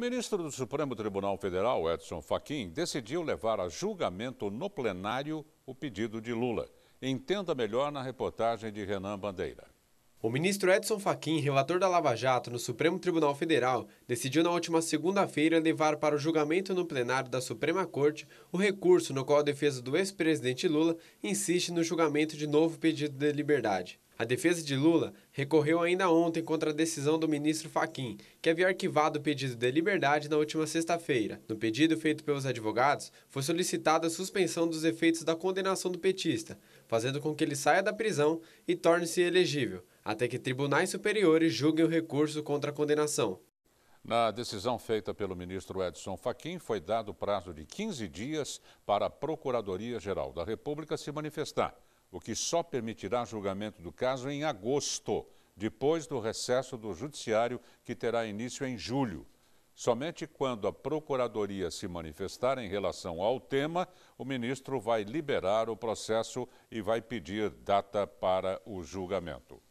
ministro do Supremo Tribunal Federal, Edson Fachin, decidiu levar a julgamento no plenário o pedido de Lula. Entenda melhor na reportagem de Renan Bandeira. O ministro Edson Fachin, relator da Lava Jato no Supremo Tribunal Federal, decidiu na última segunda-feira levar para o julgamento no plenário da Suprema Corte o recurso no qual a defesa do ex-presidente Lula insiste no julgamento de novo pedido de liberdade. A defesa de Lula recorreu ainda ontem contra a decisão do ministro Fachin, que havia arquivado o pedido de liberdade na última sexta-feira. No pedido feito pelos advogados, foi solicitada a suspensão dos efeitos da condenação do petista, fazendo com que ele saia da prisão e torne-se elegível até que tribunais superiores julguem o recurso contra a condenação. Na decisão feita pelo ministro Edson Fachin, foi dado prazo de 15 dias para a Procuradoria-Geral da República se manifestar, o que só permitirá julgamento do caso em agosto, depois do recesso do Judiciário, que terá início em julho. Somente quando a Procuradoria se manifestar em relação ao tema, o ministro vai liberar o processo e vai pedir data para o julgamento.